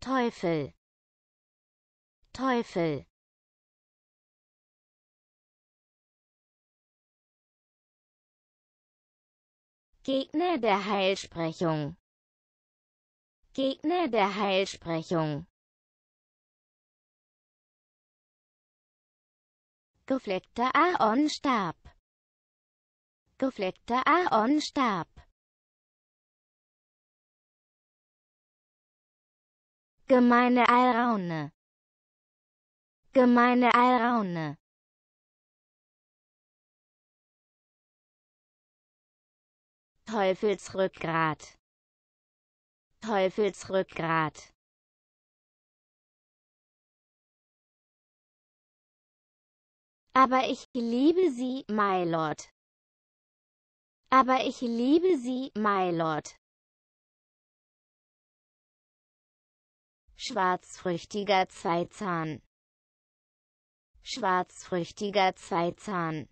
Teufel Teufel Gegner der Heilsprechung Gegner der Heilsprechung Gefleckter Aaronstab Gefleckter Aaronstab Gemeine Alraune. Gemeine Alraune. Teufelsrückgrat. Teufelsrückgrat. Aber ich liebe sie, my lord. Aber ich liebe sie, my lord. Schwarzfrüchtiger Zweizahn. Schwarzfrüchtiger Zweizahn.